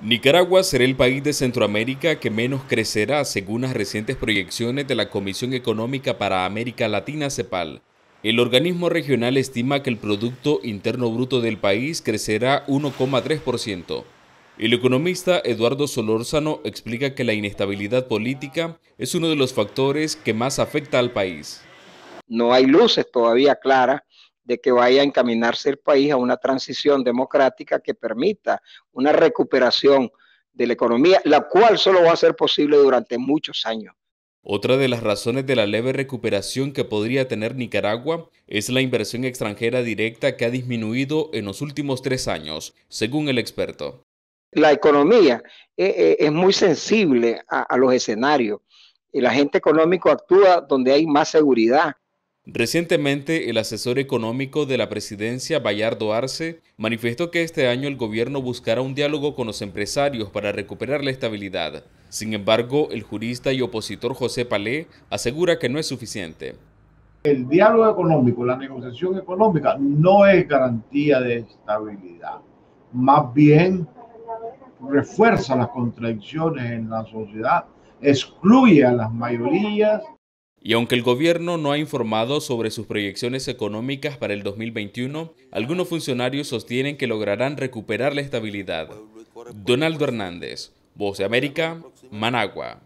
Nicaragua será el país de Centroamérica que menos crecerá según las recientes proyecciones de la Comisión Económica para América Latina, CEPAL. El organismo regional estima que el Producto Interno Bruto del país crecerá 1,3%. El economista Eduardo Solórzano explica que la inestabilidad política es uno de los factores que más afecta al país. No hay luces todavía claras de que vaya a encaminarse el país a una transición democrática que permita una recuperación de la economía, la cual solo va a ser posible durante muchos años. Otra de las razones de la leve recuperación que podría tener Nicaragua es la inversión extranjera directa que ha disminuido en los últimos tres años, según el experto. La economía eh, eh, es muy sensible a los escenarios. El agente económico actúa donde hay más seguridad, Recientemente, el asesor económico de la presidencia, Bayardo Arce, manifestó que este año el gobierno buscará un diálogo con los empresarios para recuperar la estabilidad. Sin embargo, el jurista y opositor José Palé asegura que no es suficiente. El diálogo económico, la negociación económica, no es garantía de estabilidad. Más bien, refuerza las contradicciones en la sociedad, excluye a las mayorías y aunque el gobierno no ha informado sobre sus proyecciones económicas para el 2021, algunos funcionarios sostienen que lograrán recuperar la estabilidad. Donaldo Hernández, Voz de América, Managua.